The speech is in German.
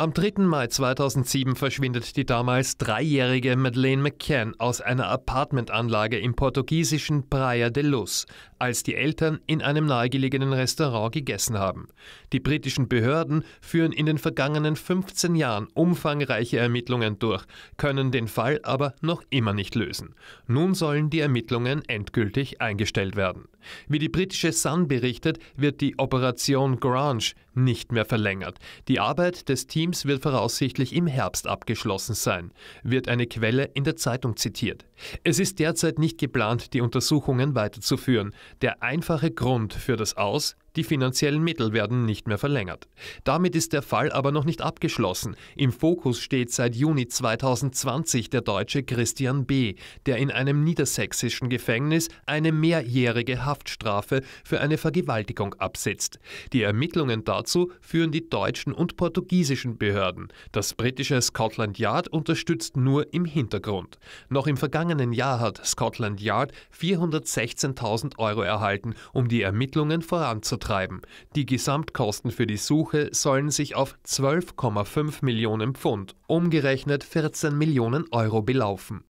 Am 3. Mai 2007 verschwindet die damals dreijährige Madeleine McCann aus einer Apartmentanlage im portugiesischen Praia de Luz, als die Eltern in einem nahegelegenen Restaurant gegessen haben. Die britischen Behörden führen in den vergangenen 15 Jahren umfangreiche Ermittlungen durch, können den Fall aber noch immer nicht lösen. Nun sollen die Ermittlungen endgültig eingestellt werden. Wie die britische Sun berichtet, wird die Operation Grange nicht mehr verlängert. Die Arbeit des Teams wird voraussichtlich im Herbst abgeschlossen sein, wird eine Quelle in der Zeitung zitiert. Es ist derzeit nicht geplant, die Untersuchungen weiterzuführen. Der einfache Grund für das Aus die finanziellen Mittel werden nicht mehr verlängert. Damit ist der Fall aber noch nicht abgeschlossen. Im Fokus steht seit Juni 2020 der Deutsche Christian B., der in einem niedersächsischen Gefängnis eine mehrjährige Haftstrafe für eine Vergewaltigung absitzt. Die Ermittlungen dazu führen die deutschen und portugiesischen Behörden. Das britische Scotland Yard unterstützt nur im Hintergrund. Noch im vergangenen Jahr hat Scotland Yard 416.000 Euro erhalten, um die Ermittlungen voranzutreiben treiben. Die Gesamtkosten für die Suche sollen sich auf 12,5 Millionen Pfund, umgerechnet 14 Millionen Euro belaufen